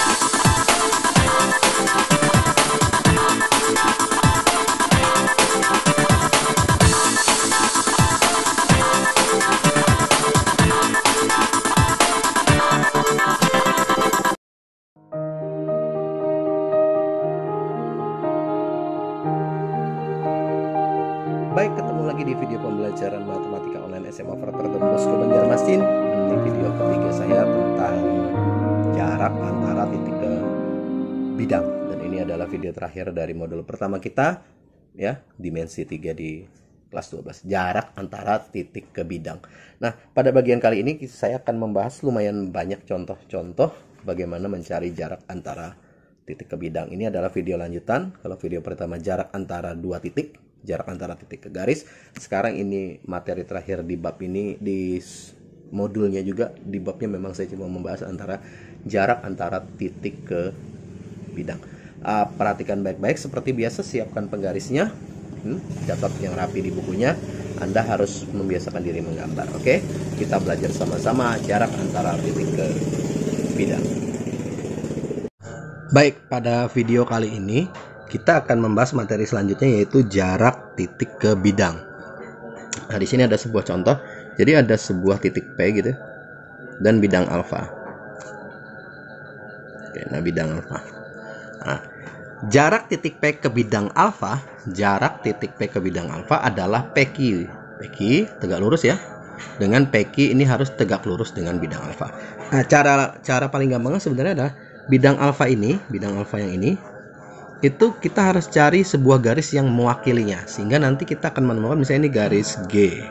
Thank you. terakhir dari modul pertama kita ya dimensi 3 di kelas 12 jarak antara titik ke bidang. Nah, pada bagian kali ini saya akan membahas lumayan banyak contoh-contoh bagaimana mencari jarak antara titik ke bidang. Ini adalah video lanjutan. Kalau video pertama jarak antara dua titik, jarak antara titik ke garis. Sekarang ini materi terakhir di bab ini di modulnya juga di babnya memang saya cuma membahas antara jarak antara titik ke bidang uh, perhatikan baik-baik seperti biasa siapkan penggarisnya hmm, catat yang rapi di bukunya anda harus membiasakan diri menggambar oke okay? kita belajar sama-sama jarak antara titik ke bidang baik pada video kali ini kita akan membahas materi selanjutnya yaitu jarak titik ke bidang nah di sini ada sebuah contoh jadi ada sebuah titik P gitu dan bidang alfa oke nah bidang alfa Nah, jarak titik P ke bidang alfa, jarak titik P ke bidang alfa adalah PQ. PQ tegak lurus ya. Dengan PQ ini harus tegak lurus dengan bidang alfa. Nah, cara cara paling gampangnya sebenarnya adalah bidang alfa ini, bidang alfa yang ini itu kita harus cari sebuah garis yang mewakilinya sehingga nanti kita akan menemukan misalnya ini garis G.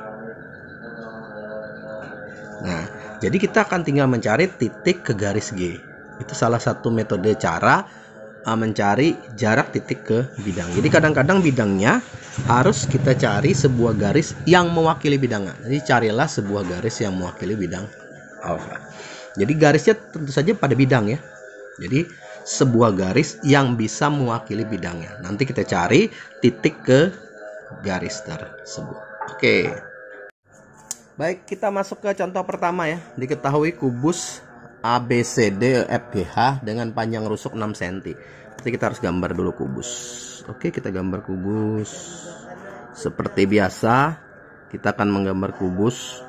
Nah, jadi kita akan tinggal mencari titik ke garis G. Itu salah satu metode cara Ah, mencari jarak titik ke bidang. Jadi kadang-kadang bidangnya harus kita cari sebuah garis yang mewakili bidangnya. Jadi carilah sebuah garis yang mewakili bidang alfa. Jadi garisnya tentu saja pada bidang ya. Jadi sebuah garis yang bisa mewakili bidangnya. Nanti kita cari titik ke garis tersebut. Oke. Baik, kita masuk ke contoh pertama ya. Diketahui kubus ABCD FGH dengan panjang rusuk 6 cm. Nanti kita harus gambar dulu kubus. Oke, kita gambar kubus. Seperti biasa, kita akan menggambar kubus.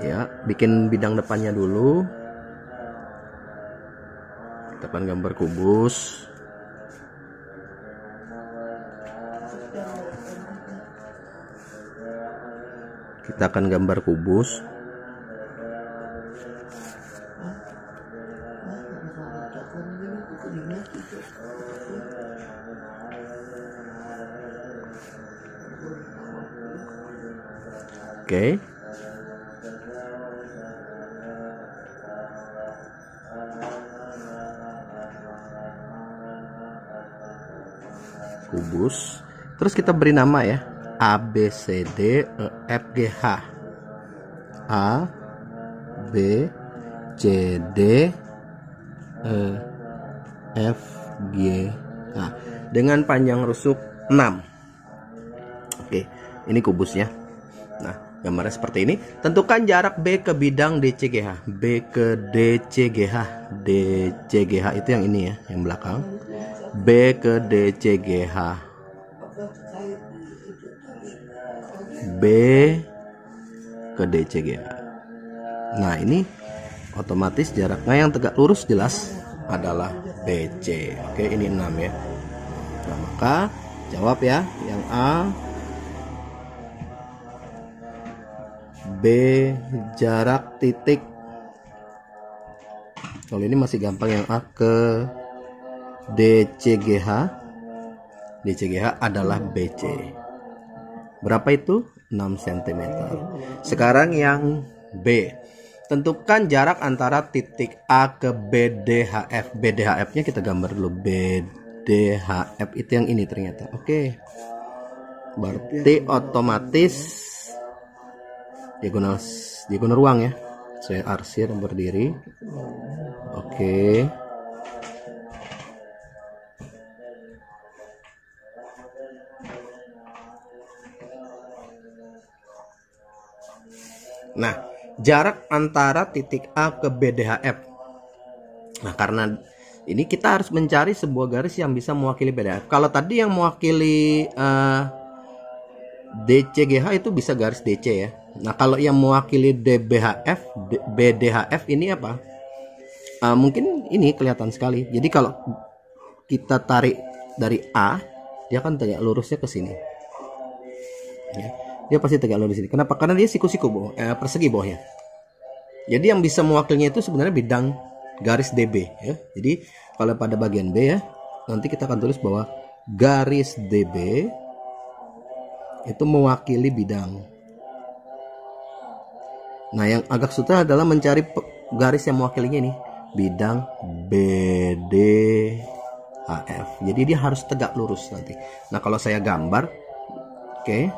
Ya, bikin bidang depannya dulu. Kita akan gambar kubus. Kita akan gambar kubus. terus kita beri nama ya A B C D E F G H A B C D E F G H dengan panjang rusuk 6 oke ini kubusnya nah gambarnya seperti ini tentukan jarak B ke bidang DCGH B ke DCGH DCGH itu yang ini ya yang belakang B ke DCGH B ke DCGA. Nah ini otomatis jaraknya yang tegak lurus jelas adalah BC. Oke ini 6 ya. Nah maka jawab ya yang A B jarak titik kalau ini masih gampang yang A ke DCGH DCGH adalah BC berapa itu 6 cm. Sekarang yang B. Tentukan jarak antara titik A ke BDHF. BDHF-nya kita gambar dulu. BDHF itu yang ini ternyata. Oke. Berarti otomatis diagonal diagonal ruang ya. Saya arsir berdiri. Oke. Nah, jarak antara titik A ke BDHF. Nah, karena ini kita harus mencari sebuah garis yang bisa mewakili BDHF. Kalau tadi yang mewakili uh, eh, DCGH itu bisa garis DC ya. Nah, kalau yang mewakili DBHF, D BDHF ini apa? Uh, mungkin ini kelihatan sekali. Jadi kalau kita tarik dari A, dia akan tegak lurusnya ke sini. Ya dia pasti tegak lurus di sini. Kenapa? Karena dia siku-siku bawah, eh, persegi bawahnya. Jadi yang bisa mewakilinya itu sebenarnya bidang garis DB ya. Jadi kalau pada bagian B ya, nanti kita akan tulis bahwa garis DB itu mewakili bidang. Nah, yang agak susah adalah mencari garis yang mewakilinya ini bidang BD AF. Jadi dia harus tegak lurus nanti. Nah, kalau saya gambar, oke. Okay,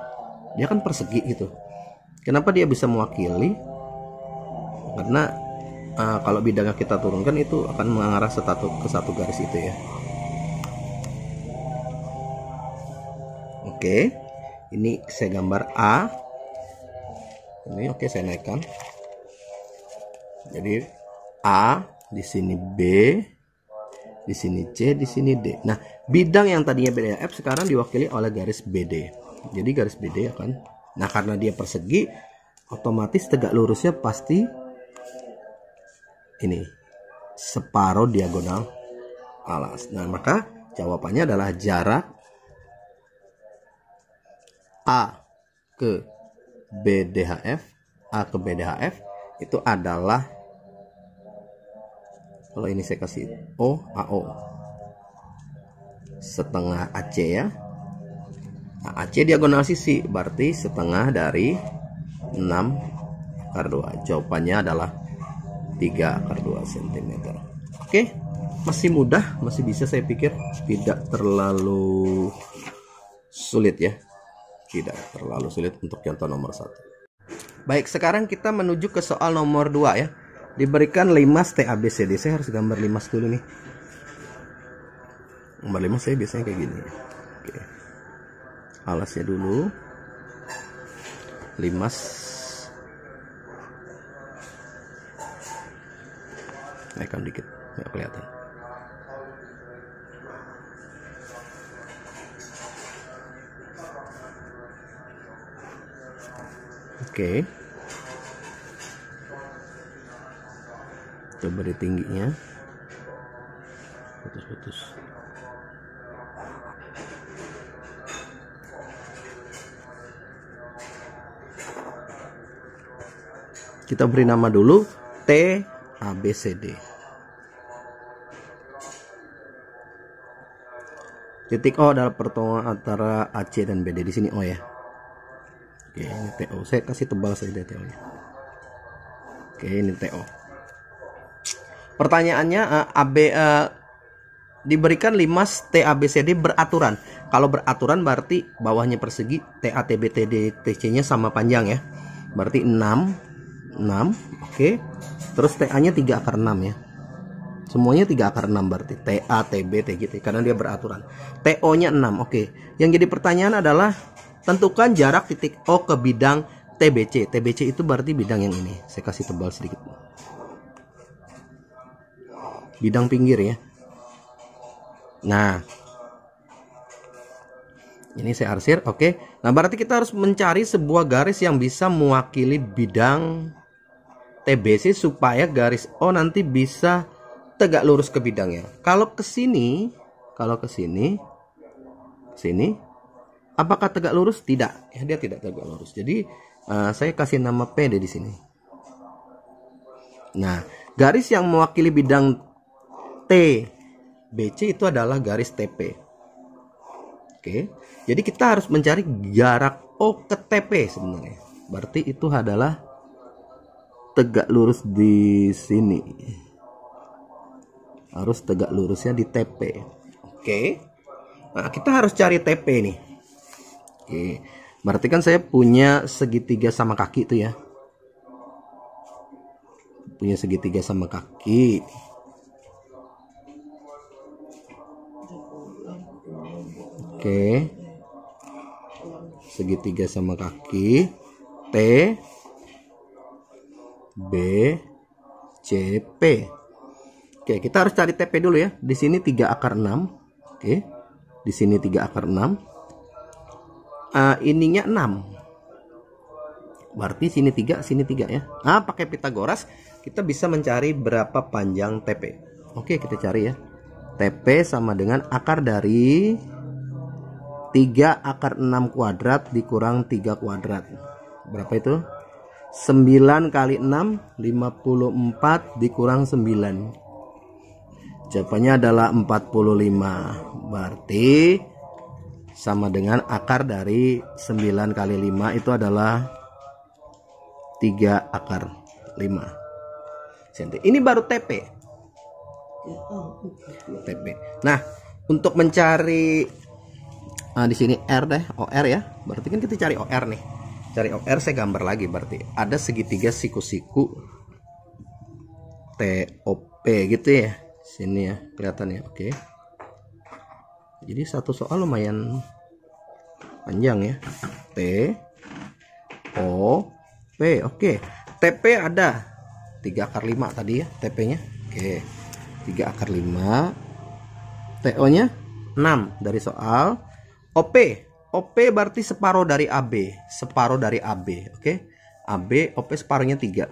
dia kan persegi gitu kenapa dia bisa mewakili karena uh, kalau bidangnya kita turunkan itu akan mengarah satu ke satu garis itu ya oke okay. ini saya gambar A ini oke okay, saya naikkan jadi A di sini B di sini C di sini D nah bidang yang tadinya beda F sekarang diwakili oleh garis BD jadi garis BD ya kan nah karena dia persegi otomatis tegak lurusnya pasti ini separo diagonal alas nah maka jawabannya adalah jarak A ke BDHF A ke BDHF itu adalah kalau ini saya kasih O AO setengah AC ya Nah, AC diagonal sisi berarti setengah dari 6 akar 2. Jawabannya adalah 3 akar 2 cm. Oke, masih mudah, masih bisa saya pikir tidak terlalu sulit ya. Tidak terlalu sulit untuk contoh nomor 1. Baik, sekarang kita menuju ke soal nomor 2 ya. Diberikan 5 TABCD. Saya harus gambar 5 dulu nih. Nomor 5 saya biasanya kayak gini. Oke alasnya dulu limas naikkan dikit nggak kelihatan oke okay. coba di tingginya putus-putus kita beri nama dulu T A B C D. titik O adalah pertemuan antara AC dan BD di sini O ya oke ini TO saya kasih tebal saja TO nya oke ini TO pertanyaannya eh, AB uh, eh, diberikan 5 TABCD beraturan. Kalau beraturan berarti bawahnya persegi, t t t a b t TC-nya sama panjang ya. Berarti 6 6 oke terus TA nya 3 akar 6 ya semuanya 3 akar 6 berarti TA TB TGT karena dia beraturan TO nya 6 oke yang jadi pertanyaan adalah tentukan jarak titik O ke bidang TBC TBC itu berarti bidang yang ini saya kasih tebal sedikit bidang pinggir ya nah ini saya arsir oke okay. nah berarti kita harus mencari sebuah garis yang bisa mewakili bidang TBC supaya garis O nanti bisa tegak lurus ke bidangnya. Kalau ke sini, kalau ke sini, sini, apakah tegak lurus? Tidak, ya dia tidak tegak lurus. Jadi uh, saya kasih nama PD di sini. Nah, garis yang mewakili bidang TBC itu adalah garis TP. Oke. Jadi kita harus mencari jarak O ke TP sebenarnya. Berarti itu adalah tegak lurus di sini harus tegak lurusnya di TP oke nah kita harus cari TP nih oke okay. berarti kan saya punya segitiga sama kaki itu ya punya segitiga sama kaki oke okay. segitiga sama kaki T B C P Oke kita harus cari TP dulu ya di sini 3 akar 6 Oke di sini 3 akar 6 uh, eh, ininya 6 berarti sini 3 sini 3 ya Nah pakai Pitagoras kita bisa mencari berapa panjang TP Oke kita cari ya TP sama dengan akar dari 3 akar 6 kuadrat dikurang 3 kuadrat berapa itu 9 kali 6 54 dikurang 9 Jawabannya adalah 45 Berarti sama dengan akar dari 9 kali 5 itu adalah 3 akar 5 cm Ini baru TP TP Nah untuk mencari nah di sini R deh OR ya berarti kan kita cari OR nih cari R saya gambar lagi berarti ada segitiga siku-siku TOP gitu ya sini ya kelihatan ya oke okay. jadi satu soal lumayan panjang ya T O P oke okay. TP ada 3 akar 5 tadi ya TP nya oke okay. 3 akar 5 TO nya 6 dari soal OP OP berarti separuh dari AB, separuh dari AB, oke? Okay? AB OP separuhnya 3.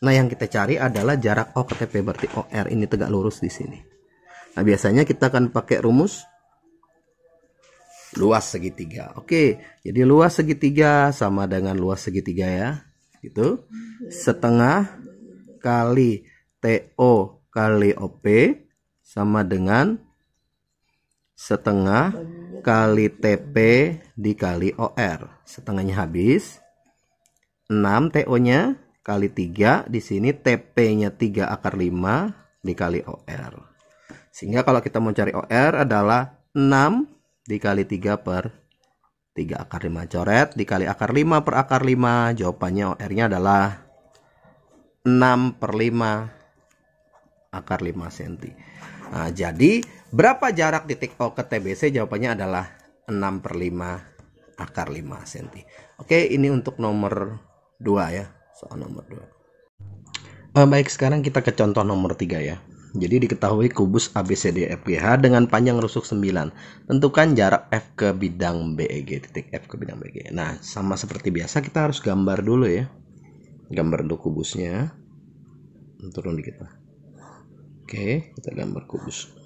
Nah, yang kita cari adalah jarak O ke TP berarti OR ini tegak lurus di sini. Nah, biasanya kita akan pakai rumus luas segitiga. Oke, jadi luas segitiga sama dengan luas segitiga ya. Gitu. Setengah kali TO kali OP sama dengan setengah kali TP dikali OR. Setengahnya habis. 6 TO-nya kali 3. Di sini TP-nya 3 akar 5 dikali OR. Sehingga kalau kita mau cari OR adalah 6 dikali 3 per 3 akar 5 coret dikali akar 5 per akar 5 jawabannya OR-nya adalah 6 per 5 akar 5 cm nah, jadi Berapa jarak titik O oh, ke TBC? Jawabannya adalah 6 per 5 akar 5 cm. Oke, ini untuk nomor 2 ya. Soal nomor 2. Eh, baik, sekarang kita ke contoh nomor 3 ya. Jadi diketahui kubus ABCD ABCDFGH e dengan panjang rusuk 9. Tentukan jarak F ke bidang BEG, titik F ke bidang BEG. Nah, sama seperti biasa kita harus gambar dulu ya. Gambar dulu kubusnya. Turun dikit lah. Oke, kita gambar kubus.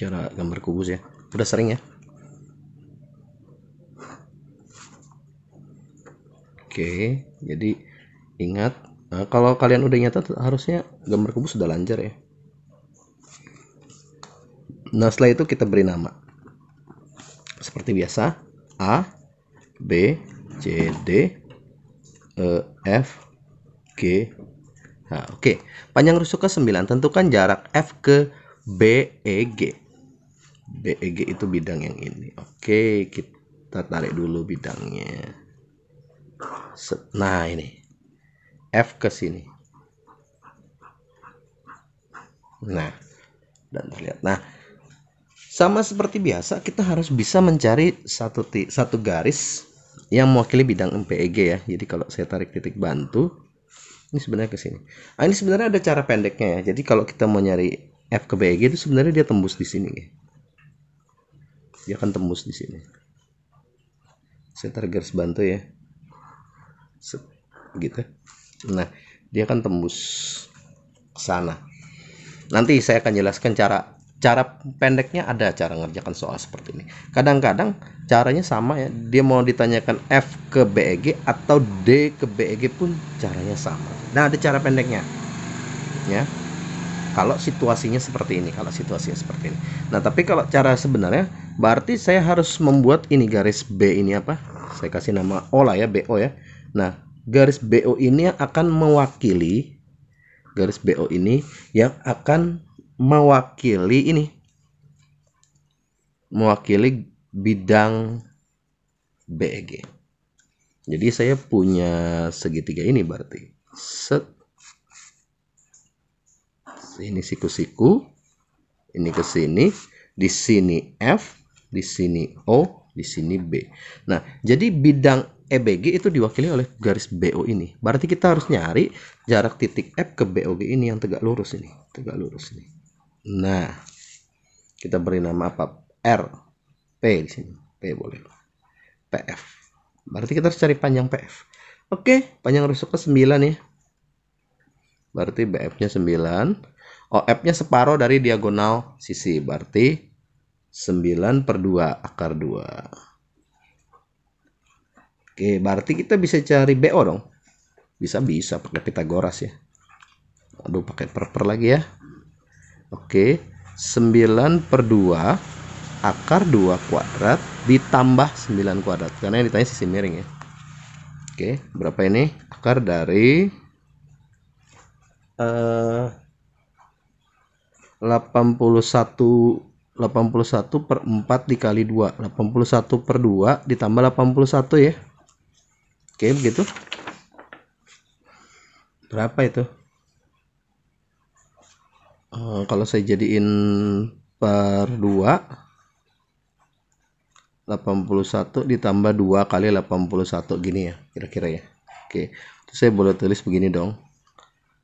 cara gambar kubus ya udah sering ya oke jadi ingat nah, kalau kalian udah nyata harusnya gambar kubus sudah lancar ya nah setelah itu kita beri nama seperti biasa A B C D E F G Nah, oke. Okay. Panjang ke 9. Tentukan jarak F ke B, E, G. BEG itu bidang yang ini oke kita tarik dulu bidangnya nah ini F ke sini nah dan terlihat nah sama seperti biasa kita harus bisa mencari satu satu garis yang mewakili bidang MPEG ya jadi kalau saya tarik titik bantu ini sebenarnya ke sini ah, ini sebenarnya ada cara pendeknya ya jadi kalau kita mau nyari F ke BEG itu sebenarnya dia tembus di sini ya dia akan tembus di sini saya tarik garis bantu ya Set, gitu nah dia akan tembus ke sana nanti saya akan jelaskan cara cara pendeknya ada cara ngerjakan soal seperti ini kadang-kadang caranya sama ya dia mau ditanyakan F ke BEG atau D ke BEG pun caranya sama nah ada cara pendeknya ya kalau situasinya seperti ini kalau situasinya seperti ini nah tapi kalau cara sebenarnya berarti saya harus membuat ini garis B ini apa saya kasih nama O lah ya BO ya nah garis BO ini akan mewakili garis BO ini yang akan mewakili ini mewakili bidang BEG jadi saya punya segitiga ini berarti set ini siku-siku, ini ke sini, di sini F, di sini O, di sini B. Nah, jadi bidang EBG itu diwakili oleh garis BO ini. Berarti kita harus nyari jarak titik F ke BOG ini yang tegak lurus ini, tegak lurus ini. Nah, kita beri nama apa? R, P di sini, P boleh. PF. Berarti kita harus cari panjang PF. Oke, panjang rusuknya 9 ya. Berarti BF-nya 9. OF-nya oh, separuh dari diagonal sisi. Berarti 9 per 2 akar 2. Oke, berarti kita bisa cari BO dong. Bisa-bisa pakai Pitagoras ya. Aduh, pakai per-per lagi ya. Oke, 9 per 2 akar 2 kuadrat ditambah 9 kuadrat. Karena yang ditanya sisi miring ya. Oke, berapa ini? Akar dari... Uh, 81 81 per 4 dikali 2 81 per 2 ditambah 81 ya oke begitu berapa itu uh, kalau saya jadiin per 2 81 ditambah 2 kali 81 gini ya kira-kira ya oke itu saya boleh tulis begini dong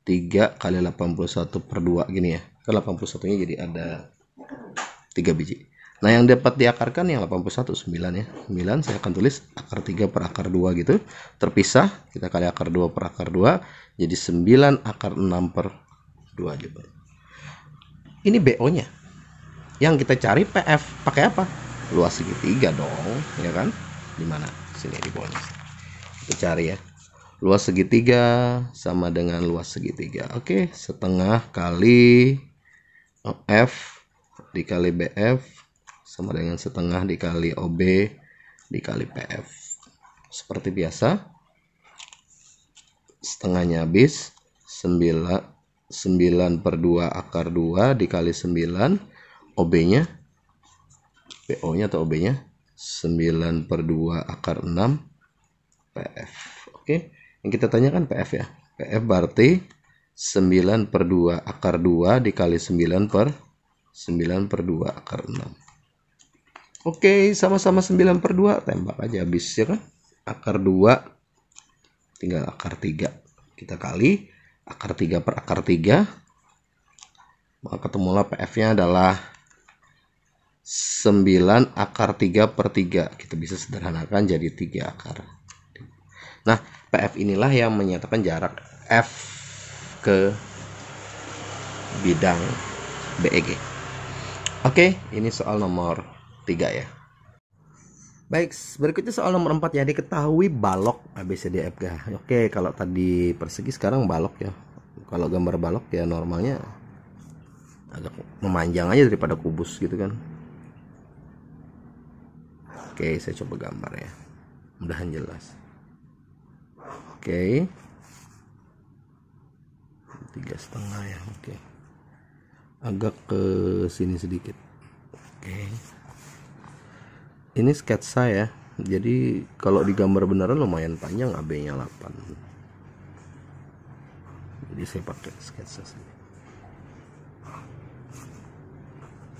3 kali 81 per 2 gini ya kan 81 nya jadi ada 3 biji nah yang dapat diakarkan yang 81 9 ya 9 saya akan tulis akar 3 per akar 2 gitu terpisah kita kali akar 2 per akar 2 jadi 9 akar 6 per 2 juga ini BO nya yang kita cari PF pakai apa luas segitiga dong ya kan di mana sini di bawahnya kita cari ya luas segitiga sama dengan luas segitiga oke setengah kali F dikali BF sama dengan setengah dikali OB dikali PF. Seperti biasa, setengahnya habis, 9, 9 per 2 akar 2 dikali 9 OB-nya PO-nya atau OB-nya 9 per 2 akar 6 PF oke yang kita tanyakan PF ya PF berarti 9 per 2 akar 2 dikali 9 per 9 per 2 akar 6 Oke sama-sama 9 per 2 tembak aja habis ya kan akar 2 tinggal akar 3 kita kali akar 3 per akar 3 maka ketemulah PF nya adalah 9 akar 3 per 3 kita bisa sederhanakan jadi 3 akar nah PF inilah yang menyatakan jarak F ke bidang BEG. Oke, ini soal nomor 3 ya. Baik, berikutnya soal nomor 4 ya. Diketahui balok ABCDFG. Oke, kalau tadi persegi sekarang balok ya. Kalau gambar balok ya normalnya agak memanjang aja daripada kubus gitu kan. Oke, saya coba gambar ya. Mudahan jelas. Oke tiga setengah ya oke okay. agak ke sini sedikit oke okay. ini sketsa ya jadi kalau digambar beneran lumayan panjang AB nya 8 jadi saya pakai sketsa sini oke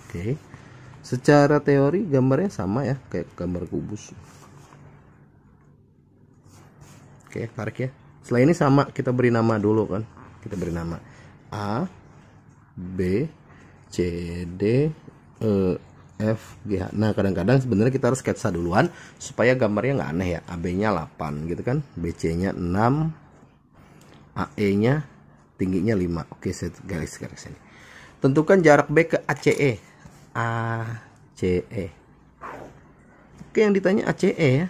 okay. secara teori gambarnya sama ya kayak gambar kubus oke tarik ya setelah ini sama kita beri nama dulu kan kita beri nama A B C D E F G H. Nah kadang-kadang sebenarnya kita harus sketsa duluan supaya gambarnya nggak aneh ya. AB-nya 8 gitu kan, BC-nya 6, AE-nya tingginya 5. Oke, saya garis garis ini. Tentukan jarak B ke ACE. e Oke, yang ditanya ACE ya.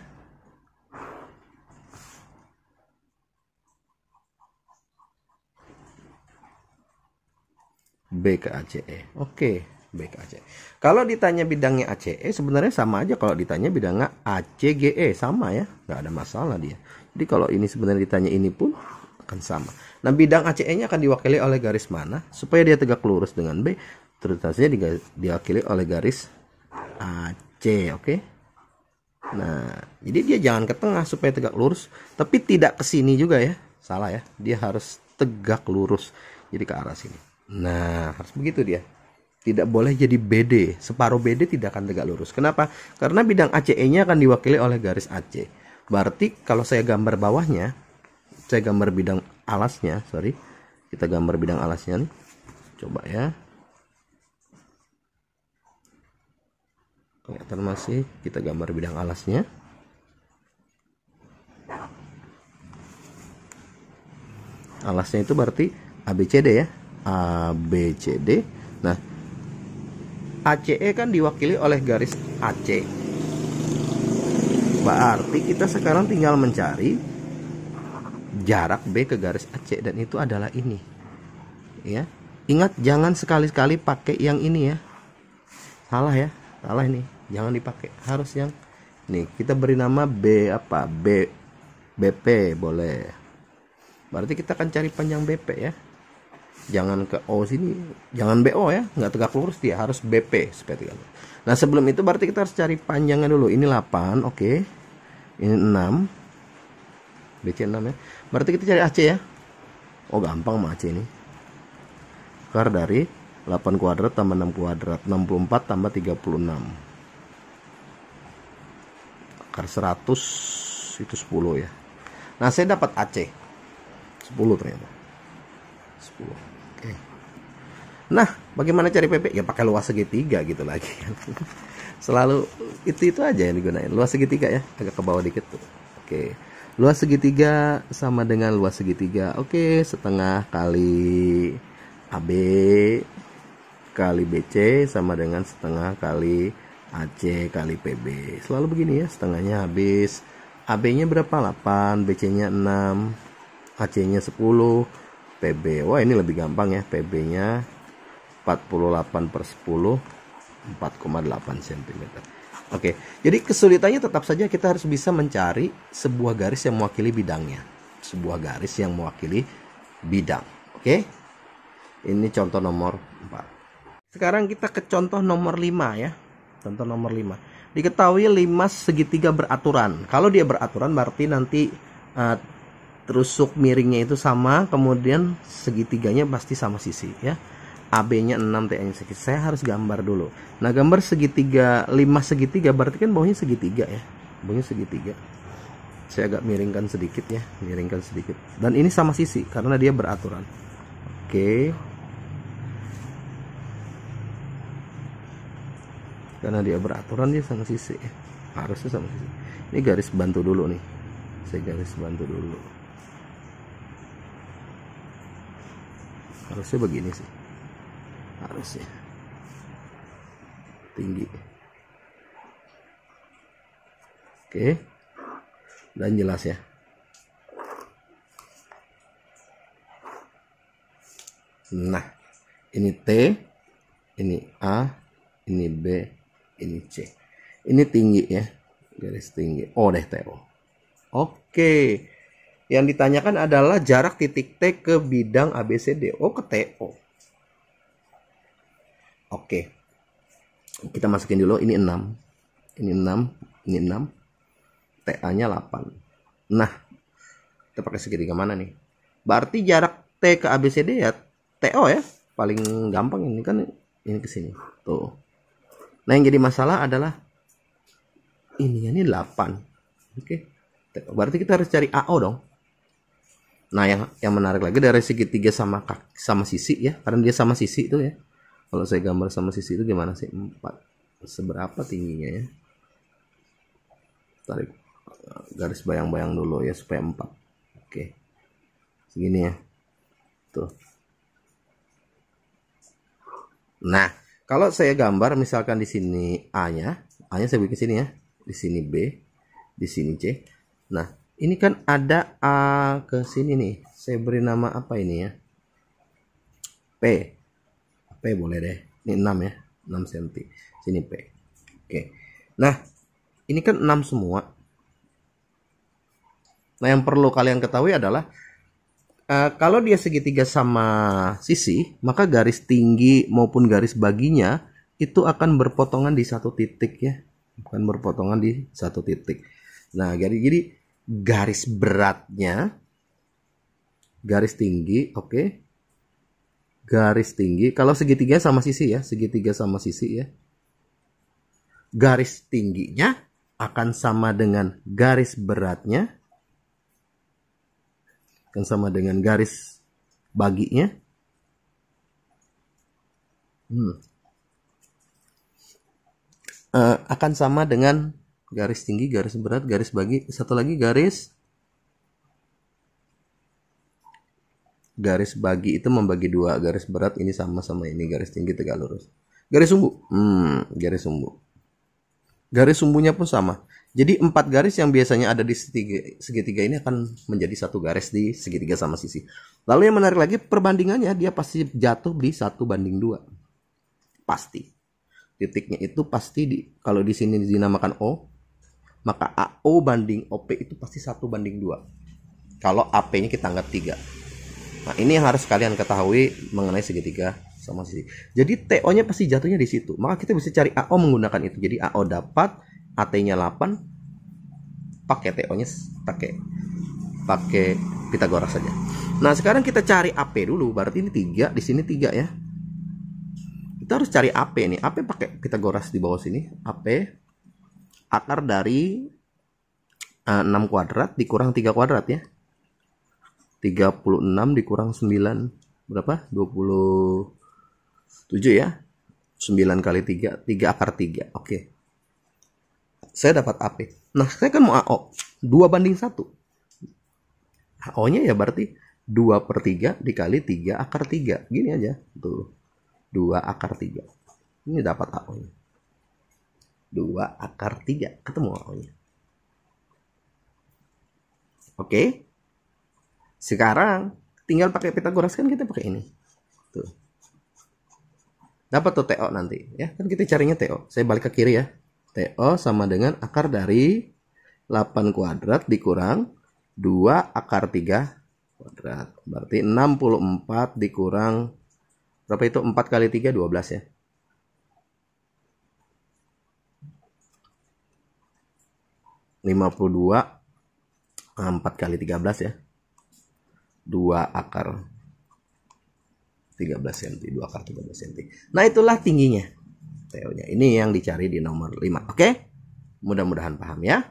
B ke ACE. Oke, B ke ACE. Kalau ditanya bidangnya ACE, sebenarnya sama aja kalau ditanya bidangnya ACGE, sama ya, nggak ada masalah dia. Jadi kalau ini sebenarnya ditanya ini pun akan sama. Nah bidang ACE-nya akan diwakili oleh garis mana? Supaya dia tegak lurus dengan B, terutasnya diwakili oleh garis AC, oke? Okay? Nah, jadi dia jangan ke tengah supaya tegak lurus, tapi tidak ke sini juga ya. Salah ya. Dia harus tegak lurus. Jadi ke arah sini. Nah, harus begitu dia. Tidak boleh jadi BD. Separuh BD tidak akan tegak lurus. Kenapa? Karena bidang ACE-nya akan diwakili oleh garis AC. Berarti kalau saya gambar bawahnya, saya gambar bidang alasnya, sorry. Kita gambar bidang alasnya nih. Coba ya. Kelihatan masih. Kita gambar bidang alasnya. Alasnya itu berarti ABCD ya A B C D nah ACE kan diwakili oleh garis AC berarti kita sekarang tinggal mencari jarak B ke garis AC dan itu adalah ini ya ingat jangan sekali-kali pakai yang ini ya salah ya salah ini jangan dipakai harus yang nih kita beri nama B apa B BP boleh berarti kita akan cari panjang BP ya jangan ke O sini jangan BO ya nggak tegak lurus dia harus BP seperti itu nah sebelum itu berarti kita harus cari panjangnya dulu ini 8 oke okay. ini 6 BC 6 ya berarti kita cari AC ya oh gampang mah AC ini akar dari 8 kuadrat tambah 6 kuadrat 64 tambah 36 akar 100 itu 10 ya nah saya dapat AC 10 ternyata 10 Nah, bagaimana cari PP? Ya pakai luas segitiga gitu lagi Selalu itu itu aja yang digunain. Luas segitiga ya, agak ke bawah dikit tuh. Oke. Luas segitiga sama dengan luas segitiga. Oke, setengah kali AB kali BC sama dengan setengah kali AC kali PB. Selalu begini ya, setengahnya habis. AB-nya berapa? 8, BC-nya 6, AC-nya 10, PB. Wah, ini lebih gampang ya. PB-nya 48 per 10 4,8 cm Oke jadi kesulitannya tetap saja kita harus bisa mencari sebuah garis yang mewakili bidangnya sebuah garis yang mewakili bidang Oke ini contoh nomor 4 sekarang kita ke contoh nomor 5 ya contoh nomor 5 diketahui 5 segitiga beraturan kalau dia beraturan berarti nanti uh, Terusuk miringnya itu sama kemudian segitiganya pasti sama sisi ya AB-nya 6, TA-nya segitiga. Saya harus gambar dulu. Nah, gambar segitiga, 5 segitiga berarti kan bawahnya segitiga ya. Bawahnya segitiga. Saya agak miringkan sedikit ya, miringkan sedikit. Dan ini sama sisi karena dia beraturan. Oke. Karena dia beraturan dia sama sisi. Ya. Harusnya sama sisi. Ini garis bantu dulu nih. Saya garis bantu dulu. Harusnya begini sih harusnya tinggi oke dan jelas ya nah ini T ini A ini B ini C ini tinggi ya garis tinggi O oh, deh TO oke yang ditanyakan adalah jarak titik T ke bidang ABCD. Oh, ke TO oke okay. kita masukin dulu ini 6 ini 6 ini 6 TA nya 8 nah kita pakai segitiga mana nih berarti jarak T ke ABCD ya TO ya paling gampang ini kan ini ke sini tuh nah yang jadi masalah adalah ini ini 8 oke okay. berarti kita harus cari AO dong nah yang yang menarik lagi dari segitiga sama sama sisi ya karena dia sama sisi itu ya kalau saya gambar sama sisi itu gimana sih 4 seberapa tingginya ya tarik eh, garis bayang-bayang dulu ya supaya 4 oke segini ya tuh nah kalau saya gambar misalkan di sini A nya A nya saya bikin sini ya di sini B di sini C nah ini kan ada A ke sini nih saya beri nama apa ini ya P boleh deh. Ini 6 ya. 6 cm. Sini P. Oke. Nah, ini kan 6 semua. Nah, yang perlu kalian ketahui adalah uh, kalau dia segitiga sama sisi, maka garis tinggi maupun garis baginya itu akan berpotongan di satu titik ya. Bukan berpotongan di satu titik. Nah, jadi jadi garis beratnya garis tinggi, oke. Okay, garis tinggi. Kalau segitiga sama sisi ya, segitiga sama sisi ya. Garis tingginya akan sama dengan garis beratnya. Akan sama dengan garis baginya. Hmm. Uh, akan sama dengan garis tinggi, garis berat, garis bagi. Satu lagi garis garis bagi itu membagi dua garis berat ini sama sama ini garis tinggi tegak lurus garis sumbu hmm garis sumbu garis sumbunya pun sama jadi empat garis yang biasanya ada di segitiga, segitiga ini akan menjadi satu garis di segitiga sama sisi lalu yang menarik lagi perbandingannya dia pasti jatuh di satu banding dua pasti titiknya itu pasti di kalau di sini dinamakan O maka AO banding OP itu pasti satu banding dua kalau AP-nya kita anggap tiga Nah, ini yang harus kalian ketahui mengenai segitiga sama sisi. Jadi TO-nya pasti jatuhnya di situ. Maka kita bisa cari AO menggunakan itu. Jadi AO dapat, AT-nya 8, pakai TO-nya pakai pakai Pitagoras saja. Nah, sekarang kita cari AP dulu. Berarti ini 3, di sini 3 ya. Kita harus cari AP nih. AP pakai Pitagoras di bawah sini. AP akar dari uh, eh, 6 kuadrat dikurang 3 kuadrat ya. 36 dikurang 9 berapa? 27 ya. 9 kali 3, 3 akar 3. Oke. Okay. Saya dapat AP. Nah, saya kan mau AO. 2 banding 1. AO-nya ya berarti 2 per 3 dikali 3 akar 3. Gini aja. Tuh. 2 akar 3. Ini dapat AO-nya. 2 akar 3. Ketemu AO-nya. Oke. Okay. Sekarang tinggal pakai Pitagoras kan kita pakai ini. Tuh. Dapat tuh TO nanti ya. Kan kita carinya TO. Saya balik ke kiri ya. TO sama dengan akar dari 8 kuadrat dikurang 2 akar 3 kuadrat. Berarti 64 dikurang berapa itu 4 kali 3 12 ya. lima puluh dua ah, empat kali tiga belas ya 2 akar 13 cm, 2 akar 13 cm. Nah, itulah tingginya Teonya. Ini yang dicari di nomor 5. Oke? Okay? Mudah-mudahan paham ya.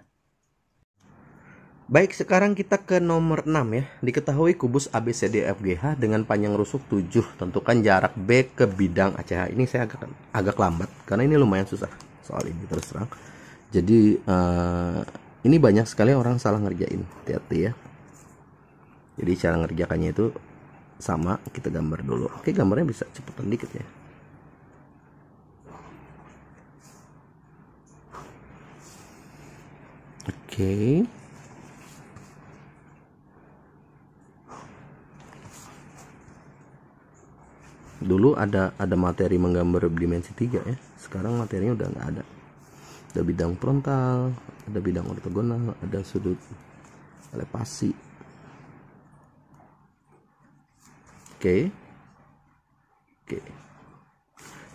Baik, sekarang kita ke nomor 6 ya. Diketahui kubus ABCDFGH e, dengan panjang rusuk 7. Tentukan jarak B ke bidang ACH. Ini saya agak agak lambat karena ini lumayan susah soal ini terus terang. Jadi uh, ini banyak sekali orang salah ngerjain. Hati-hati ya jadi cara ngerjakannya itu sama kita gambar dulu oke gambarnya bisa cepetan dikit ya oke dulu ada ada materi menggambar dimensi 3 ya sekarang materinya udah nggak ada ada bidang frontal ada bidang ortogonal ada sudut elevasi Oke. Oke.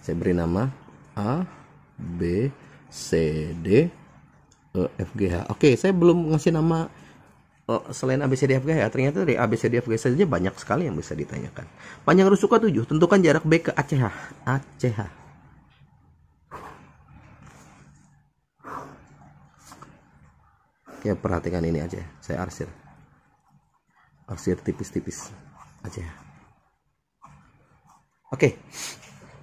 Saya beri nama A B C D E F G H. Oke, saya belum ngasih nama oh, selain g, h. ternyata dari a, b, c, d, f, g, h saja banyak sekali yang bisa ditanyakan panjang rusuka 7 tentukan jarak B ke ACH ACH ya perhatikan ini aja saya arsir arsir tipis-tipis ACH Oke. Okay.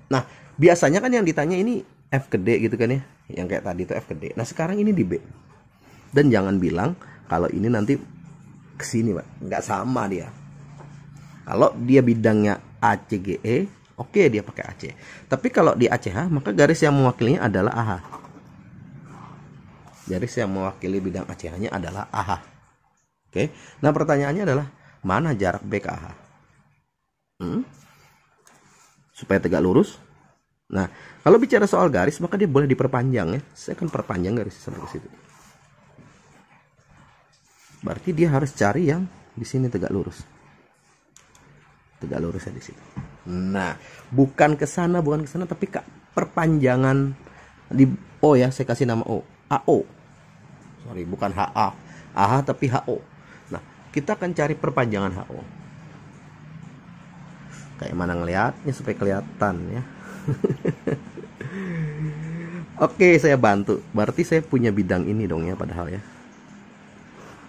Nah, biasanya kan yang ditanya ini F gede gitu kan ya. Yang kayak tadi itu F gede. Nah, sekarang ini di B. Dan jangan bilang kalau ini nanti ke sini, Pak. Nggak sama dia. Kalau dia bidangnya ACGE, oke okay, dia pakai AC. Tapi kalau di ACH, maka garis yang mewakilinya adalah AH. Garis yang mewakili bidang ACH-nya adalah AH. Oke. Okay? Nah, pertanyaannya adalah mana jarak B ke AH? Hmm? supaya tegak lurus. Nah, kalau bicara soal garis, maka dia boleh diperpanjang ya. Saya akan perpanjang garis sampai ke situ. Berarti dia harus cari yang di sini tegak lurus. Tegak lurus ya di situ. Nah, bukan ke sana, bukan ke sana, tapi ke perpanjangan di O ya, saya kasih nama O. AO. Sorry, bukan HA. AH tapi HO. Nah, kita akan cari perpanjangan HO kayak mana ngelihatnya supaya kelihatan ya Oke saya bantu berarti saya punya bidang ini dong ya padahal ya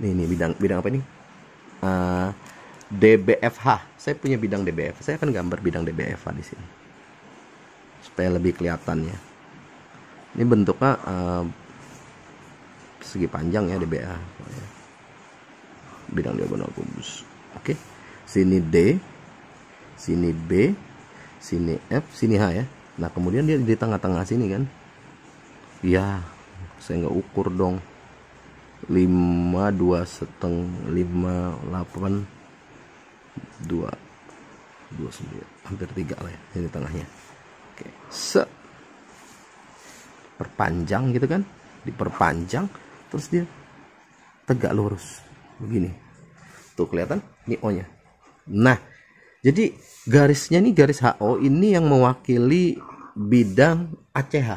ini ini bidang bidang apa ini uh, eh, DBFH saya punya bidang DBF saya akan gambar bidang DBFH di sini supaya lebih kelihatan ya ini bentuknya uh, segi panjang ya DBA bidang diagonal kubus oke sini D sini B sini F sini H ya nah kemudian dia di tengah-tengah sini kan ya saya nggak ukur dong 5 2 seteng 5 8 2 9, hampir 3 lah ya ini tengahnya oke se perpanjang gitu kan diperpanjang terus dia tegak lurus begini tuh kelihatan ini O nya nah jadi garisnya nih garis HO ini yang mewakili bidang ACH.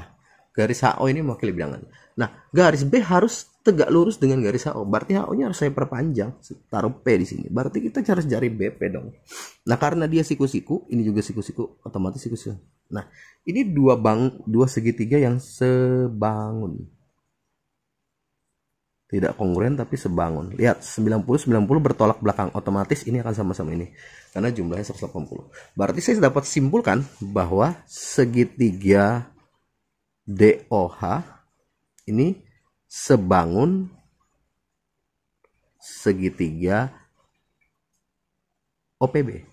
Garis HO ini mewakili bidangan. Nah, garis B harus tegak lurus dengan garis HO. Berarti HO-nya harus saya perpanjang, taruh P di sini. Berarti kita harus jari BP dong. Nah, karena dia siku-siku, ini juga siku-siku, otomatis siku-siku. Nah, ini dua bang dua segitiga yang sebangun tidak kongruen tapi sebangun. Lihat 90 90 bertolak belakang otomatis ini akan sama-sama ini karena jumlahnya 180. Berarti saya dapat simpulkan bahwa segitiga DOH ini sebangun segitiga OPB.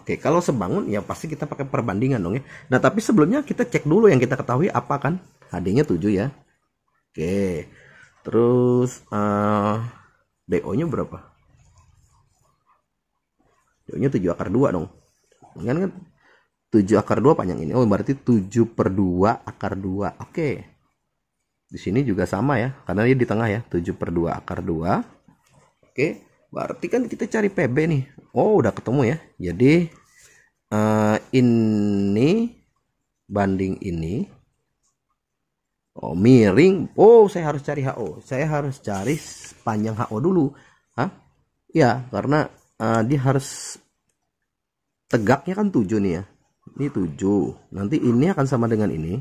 Oke, kalau sebangun ya pasti kita pakai perbandingan dong ya. Nah, tapi sebelumnya kita cek dulu yang kita ketahui apa kan? HD-nya 7 ya. Oke. Terus uh, eh, DO-nya berapa? DO-nya 7 akar 2 dong. Kan kan 7 akar 2 panjang ini. Oh, berarti 7 per 2 akar 2. Oke. Di sini juga sama ya. Karena dia di tengah ya. 7 per 2 akar 2. Oke. Berarti kan kita cari PB nih. Oh, udah ketemu ya. Jadi uh, ini banding ini Oh, miring. Oh, saya harus cari HO. Saya harus cari panjang HO dulu. Hah? Ya, karena uh, dia harus tegaknya kan 7 nih ya. Ini 7. Nanti ini akan sama dengan ini.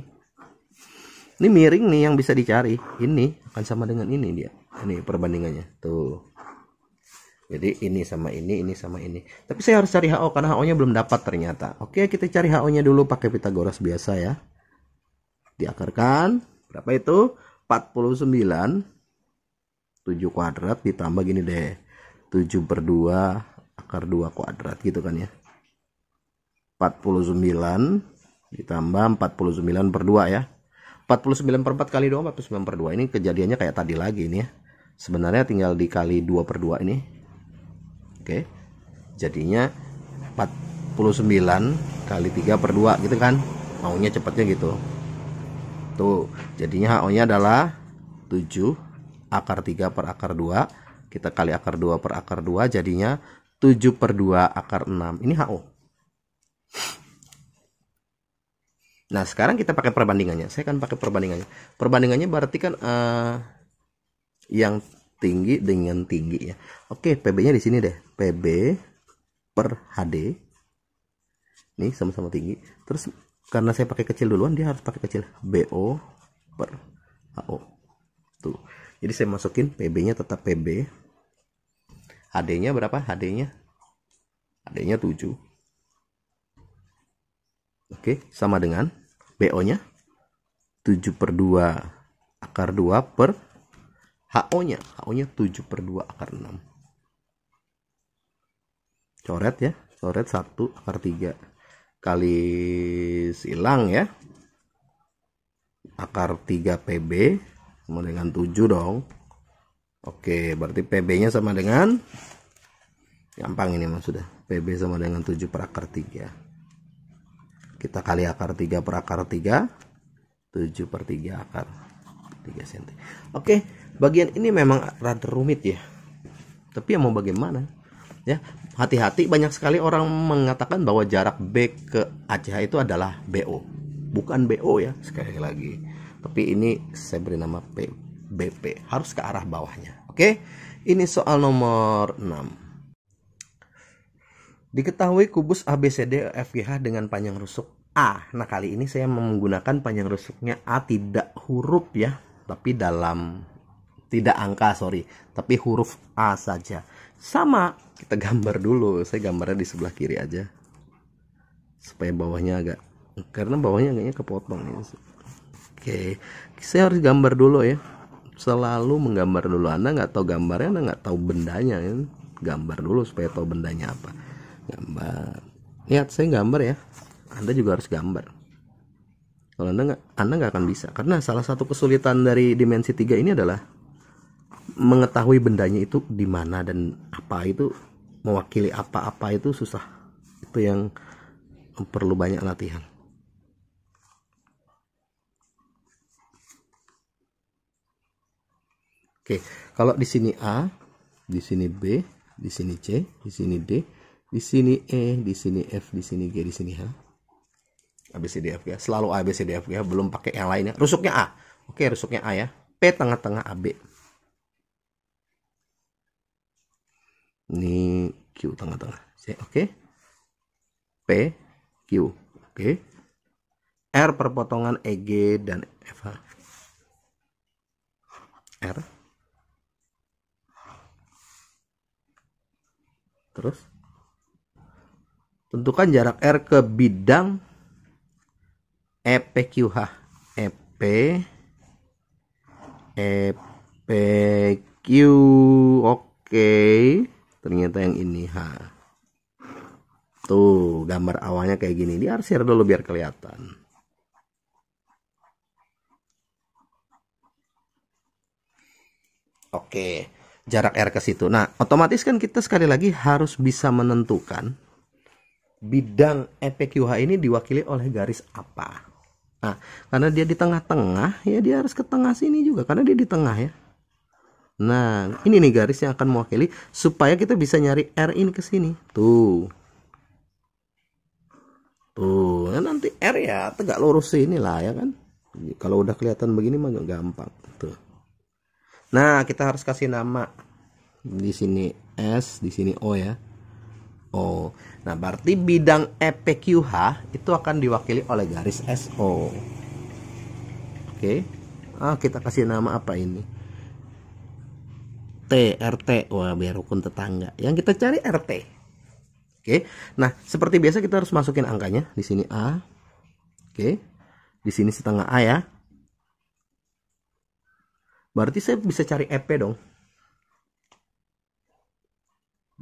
Ini miring nih yang bisa dicari. Ini akan sama dengan ini dia. Ini perbandingannya. Tuh. Jadi ini sama ini, ini sama ini. Tapi saya harus cari HO karena HO-nya belum dapat ternyata. Oke, kita cari HO-nya dulu pakai Pitagoras biasa ya. Diakarkan, berapa itu 49 7 kuadrat ditambah gini deh 7 per 2 akar 2 kuadrat gitu kan ya 49 ditambah 49 per 2 ya 49 per 4 kali 2 49 per 2 ini kejadiannya kayak tadi lagi ini ya sebenarnya tinggal dikali 2 per 2 ini oke jadinya 49 kali 3 per 2 gitu kan maunya cepatnya gitu 1 jadinya HO nya adalah 7 akar 3 per akar 2 kita kali akar 2 per akar 2 jadinya 7 per 2 akar 6 ini HO nah sekarang kita pakai perbandingannya saya akan pakai perbandingannya perbandingannya berarti kan uh, yang tinggi dengan tinggi ya oke PB nya di sini deh PB per HD nih sama-sama tinggi terus karena saya pakai kecil duluan dia harus pakai kecil BO per AO tuh jadi saya masukin PB nya tetap PB HD nya berapa HD nya HD nya 7 oke sama dengan BO nya 7 per 2 akar 2 per HO nya HO nya 7 per 2 akar 6 coret ya coret 1 akar 3 kali silang ya akar 3 PB sama dengan 7 dong Oke berarti PB nya sama dengan gampang ini mas sudah PB sama dengan 7 per akar 3 kita kali akar 3 per akar 3 7 per 3 akar 3 cm Oke bagian ini memang rada rumit ya tapi ya mau bagaimana ya hati-hati banyak sekali orang mengatakan bahwa jarak B ke ACH itu adalah BO. Bukan BO ya, sekali lagi. Tapi ini saya beri nama P, BP, harus ke arah bawahnya. Oke. Ini soal nomor 6. Diketahui kubus ABCD e FGH dengan panjang rusuk A. Nah, kali ini saya menggunakan panjang rusuknya A tidak huruf ya, tapi dalam tidak angka, sorry, tapi huruf A saja sama kita gambar dulu saya gambarnya di sebelah kiri aja supaya bawahnya agak karena bawahnya agaknya kepotong ya. oke saya harus gambar dulu ya selalu menggambar dulu anda nggak tahu gambarnya anda nggak tahu bendanya ya. gambar dulu supaya tahu bendanya apa gambar lihat saya gambar ya anda juga harus gambar kalau anda nggak anda nggak akan bisa karena salah satu kesulitan dari dimensi tiga ini adalah mengetahui bendanya itu di mana dan apa itu mewakili apa-apa itu susah itu yang perlu banyak latihan Oke, kalau di sini A, di sini B, di sini C, di sini D, di sini E, di sini F, di sini G, di sini H. ABCDF ya, Selalu ABCDF ya, Belum pakai yang lainnya. Rusuknya A. Oke, rusuknya A ya. P tengah-tengah AB. B. ini Q tengah-tengah C oke okay. P Q oke okay. R perpotongan EG dan FH R terus tentukan jarak R ke bidang EPQH EP EPQ oke okay ternyata yang ini ha tuh gambar awalnya kayak gini arsir dulu biar kelihatan oke jarak R ke situ nah otomatis kan kita sekali lagi harus bisa menentukan bidang EPQH ini diwakili oleh garis apa nah karena dia di tengah-tengah ya dia harus ke tengah sini juga karena dia di tengah ya Nah, ini nih garis yang akan mewakili supaya kita bisa nyari R ini ke sini. Tuh. Tuh, nah, nanti R ya tegak lurus ini lah ya kan. Kalau udah kelihatan begini mah gampang. Tuh. Nah, kita harus kasih nama. Di sini S, di sini O ya. O. Nah, berarti bidang EPQH itu akan diwakili oleh garis SO. Oke. Okay. Ah, kita kasih nama apa ini? RT, RT wah biar rukun tetangga yang kita cari RT oke nah seperti biasa kita harus masukin angkanya di sini A oke di sini setengah A ya berarti saya bisa cari EP dong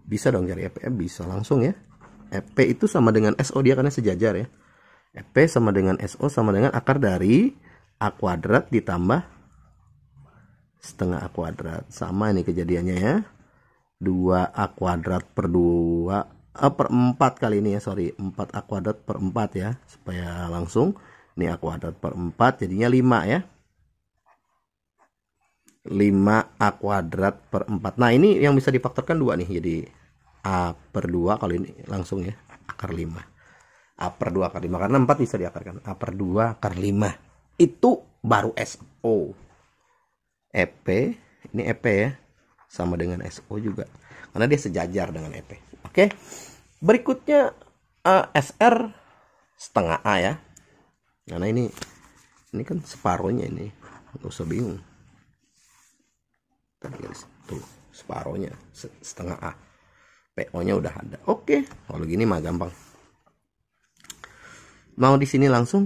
bisa dong cari EP bisa langsung ya EP itu sama dengan SO dia karena sejajar ya EP sama dengan SO sama dengan akar dari A kuadrat ditambah setengah A kuadrat. Sama ini kejadiannya ya. 2A kuadrat per 2 eh, per 4 kali ini ya, sorry. 4A kuadrat per 4 ya. Supaya langsung. Ini A kuadrat per 4 jadinya 5 ya. 5A kuadrat per 4. Nah ini yang bisa difaktorkan 2 nih. Jadi A per 2 kali ini langsung ya. Akar 5. A per 2 akar 5. Karena 4 bisa diakarkan. A per 2 akar 5. Itu baru SO. EP ini EP ya sama dengan SO juga karena dia sejajar dengan EP oke berikutnya uh, SR setengah A ya karena ini ini kan separohnya ini nggak usah bingung garis tuh separohnya setengah A PO nya udah ada oke kalau gini mah gampang mau di sini langsung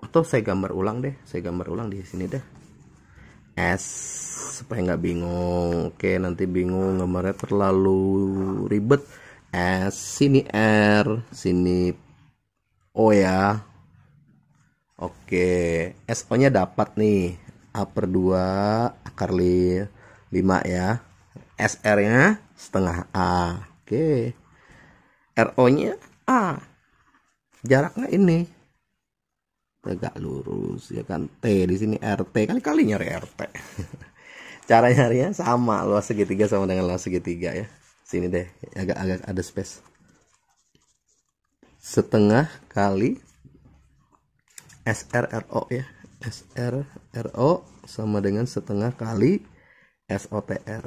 atau saya gambar ulang deh saya gambar ulang di sini deh S supaya nggak bingung oke nanti bingung gambarnya terlalu ribet S sini R sini O ya oke SO nya dapat nih A per 2 akar 5 ya SR nya setengah A oke RO nya A jaraknya ini tegak lurus ya kan T di sini RT kali-kali nyari RT cara nyarinya sama luas segitiga sama dengan luas segitiga ya sini deh agak-agak ada space setengah kali SRRO ya SRRO sama dengan setengah kali SOTR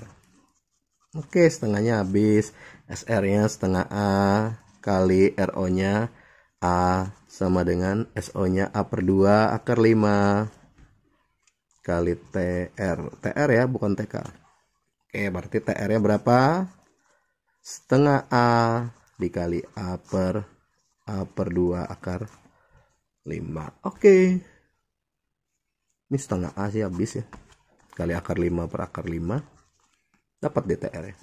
oke setengahnya habis SR nya setengah A kali RO nya A sama dengan SO-nya A per 2 akar 5 kali TR. TR ya, bukan TK. Oke, berarti TR-nya berapa? Setengah A dikali A per A per 2 akar 5. Oke. Ini setengah A sih habis ya. Kali akar 5 per akar 5. Dapat DTR ya.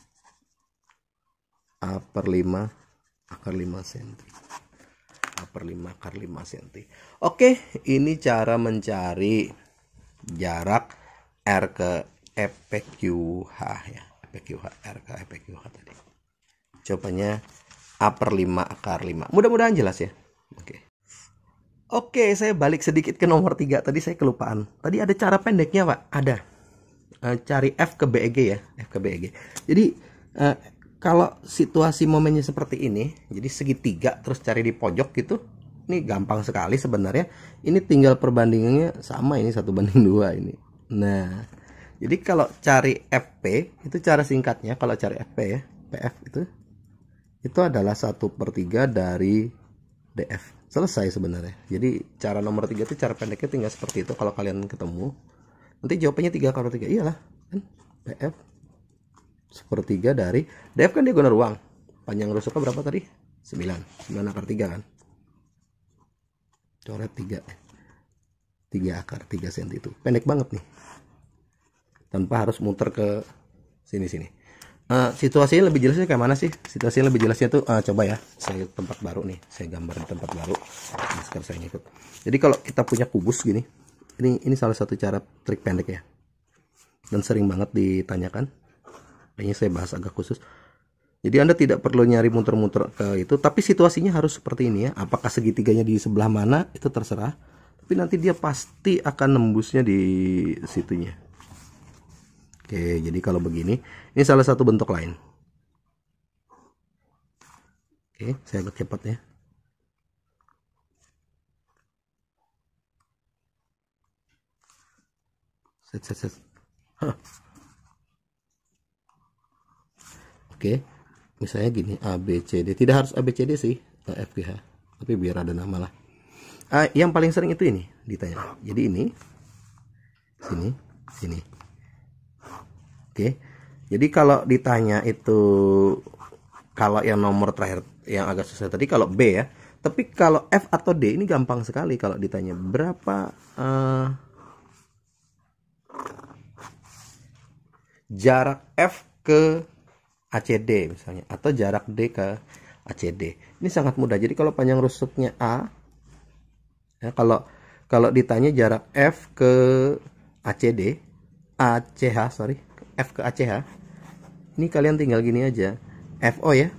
A per 5 akar 5 cm per 5 akar 5 cm oke ini cara mencari jarak R ke EPQH ya EPQH R ke EPQH tadi Cobanya A per 5 akar 5 mudah-mudahan jelas ya oke Oke, saya balik sedikit ke nomor 3. Tadi saya kelupaan. Tadi ada cara pendeknya, Pak. Ada. Eh, cari F ke BEG ya. F ke BEG. Jadi, eh, kalau situasi momennya seperti ini jadi segitiga terus cari di pojok gitu ini gampang sekali sebenarnya ini tinggal perbandingannya sama ini satu banding dua ini nah jadi kalau cari FP itu cara singkatnya kalau cari FP ya PF itu itu adalah satu per tiga dari DF selesai sebenarnya jadi cara nomor tiga itu cara pendeknya tinggal seperti itu kalau kalian ketemu nanti jawabannya tiga kalau tiga iyalah kan PF sepertiga dari DF kan diagonal ruang panjang rusuknya berapa tadi 9 9 akar 3 kan coret 3 3 akar 3 cm itu pendek banget nih tanpa harus muter ke sini-sini uh, eh, situasinya lebih jelasnya kayak mana sih situasinya lebih jelasnya tuh uh, coba ya saya tempat baru nih saya gambar di tempat baru masker saya ngikut jadi kalau kita punya kubus gini ini ini salah satu cara trik pendek ya dan sering banget ditanyakan Kayaknya saya bahas agak khusus jadi Anda tidak perlu nyari muter-muter ke itu, tapi situasinya harus seperti ini ya. Apakah segitiganya di sebelah mana itu terserah, tapi nanti dia pasti akan nembusnya di situnya. Oke, jadi kalau begini, ini salah satu bentuk lain. Oke, saya agak cepat ya. Set set set. Oke. Misalnya gini A B C D. Tidak harus A B C D sih F G H. Tapi biar ada nama lah. Uh, yang paling sering itu ini ditanya. Jadi ini sini sini. Oke. Jadi kalau ditanya itu kalau yang nomor terakhir yang agak susah tadi kalau B ya. Tapi kalau F atau D ini gampang sekali kalau ditanya berapa uh, jarak F ke ACD misalnya atau jarak D ke ACD. Ini sangat mudah. Jadi kalau panjang rusuknya A ya, kalau kalau ditanya jarak F ke ACD, ACH sorry, F ke ACH. Ini kalian tinggal gini aja. FO ya.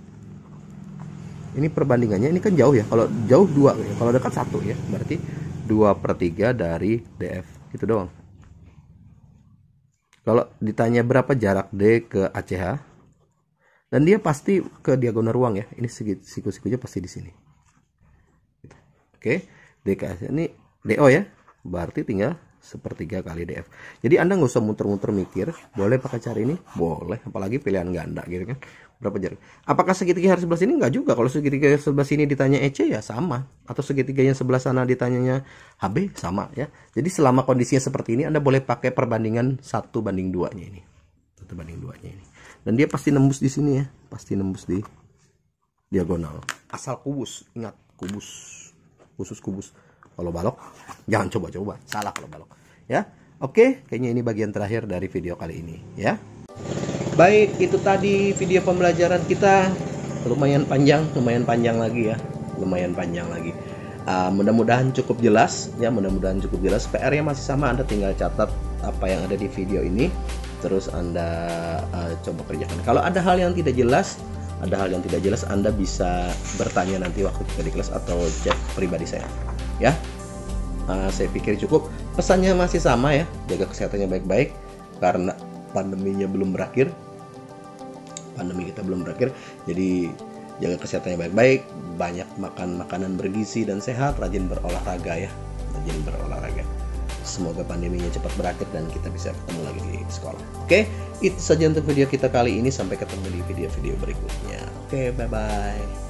Ini perbandingannya ini kan jauh ya. Kalau jauh 2 ya. Kalau dekat 1 ya. Berarti 2 per 3 dari DF. Itu doang. Kalau ditanya berapa jarak D ke ACH, dan dia pasti ke diagonal ruang ya ini siku-sikunya pasti di sini oke DKS ini DO ya berarti tinggal sepertiga kali DF jadi anda nggak usah muter-muter mikir boleh pakai cara ini boleh apalagi pilihan ganda gitu kan berapa jarak apakah segitiga harus sebelah sini nggak juga kalau segitiga sebelah sini ditanya EC ya sama atau segitiga yang sebelah sana ditanyanya HB sama ya jadi selama kondisinya seperti ini anda boleh pakai perbandingan satu banding duanya ini satu banding duanya ini dan dia pasti nembus di sini ya pasti nembus di diagonal asal kubus ingat kubus khusus kubus kalau balok jangan coba-coba salah kalau balok ya oke kayaknya ini bagian terakhir dari video kali ini ya baik itu tadi video pembelajaran kita lumayan panjang lumayan panjang lagi ya lumayan panjang lagi uh, mudah-mudahan cukup jelas ya mudah-mudahan cukup jelas PR-nya masih sama Anda tinggal catat apa yang ada di video ini terus Anda uh, coba kerjakan. Kalau ada hal yang tidak jelas, ada hal yang tidak jelas, Anda bisa bertanya nanti waktu kita di kelas atau chat pribadi saya. Ya, uh, saya pikir cukup. Pesannya masih sama ya, jaga kesehatannya baik-baik karena pandeminya belum berakhir. Pandemi kita belum berakhir, jadi jaga kesehatannya baik-baik, banyak makan makanan bergizi dan sehat, rajin berolahraga ya, rajin berolahraga semoga pandeminya cepat berakhir dan kita bisa ketemu lagi di sekolah. Oke, itu saja untuk video kita kali ini. Sampai ketemu di video-video berikutnya. Oke, bye-bye.